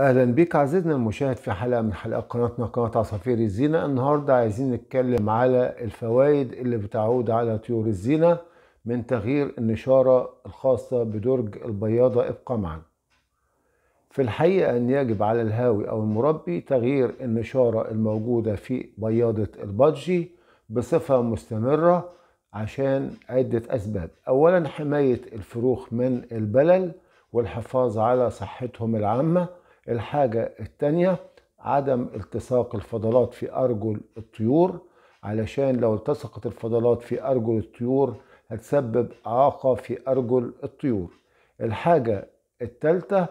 اهلا بيك عزيزنا المشاهد في حلقه من حلقات قناتنا قناه عصافير الزينه النهارده عايزين نتكلم على الفوائد اللي بتعود على طيور الزينه من تغيير النشاره الخاصه بدرج البياضه ابقى معنا في الحقيقه ان يجب على الهاوي او المربي تغيير النشاره الموجوده في بياضه البادجي بصفه مستمره عشان عده اسباب اولا حمايه الفروخ من البلل والحفاظ على صحتهم العامه الحاجة التانية عدم التصاق الفضلات في أرجل الطيور علشان لو التصقت الفضلات في أرجل الطيور هتسبب إعاقة في أرجل الطيور الحاجة التالتة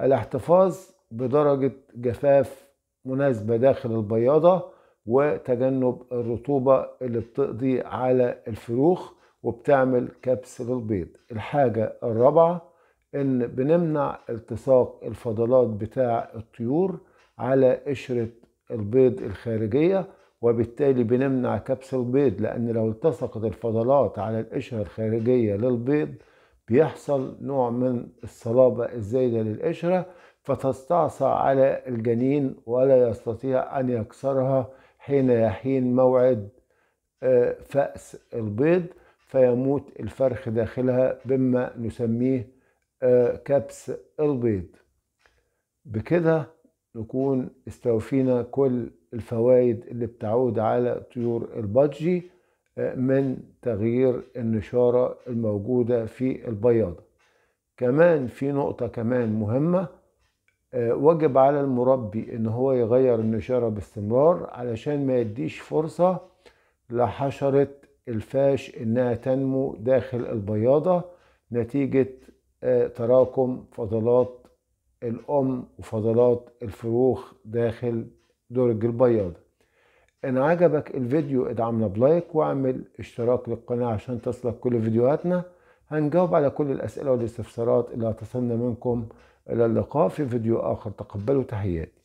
الاحتفاظ بدرجة جفاف مناسبة داخل البياضة وتجنب الرطوبة اللي بتقضي على الفروخ وبتعمل كبس للبيض الحاجة الرابعة ان بنمنع التصاق الفضلات بتاع الطيور على قشرة البيض الخارجية وبالتالي بنمنع كبس البيض لان لو التصقت الفضلات على القشرة الخارجية للبيض بيحصل نوع من الصلابة الزايدة للقشرة فتستعصى على الجنين ولا يستطيع أن يكسرها حين يحين موعد آه، فأس البيض فيموت الفرخ داخلها بما نسميه آه، كبس البيض بكده نكون استوفينا كل الفوائد اللي بتعود على طيور البادجي آه، من تغيير النشارة الموجودة في البياضة كمان في نقطة كمان مهمة آه، وجب على المربي ان هو يغير النشارة باستمرار علشان ما يديش فرصة لحشرة الفاش انها تنمو داخل البياضة نتيجة آه، تراكم فضلات الأم وفضلات الفروخ داخل درج البياض إن عجبك الفيديو ادعمنا بلايك واعمل اشتراك للقناة عشان تصلك كل فيديوهاتنا هنجاوب على كل الأسئلة والاستفسارات اللي هتصلنا منكم إلى اللقاء في فيديو آخر تقبلوا تحياتي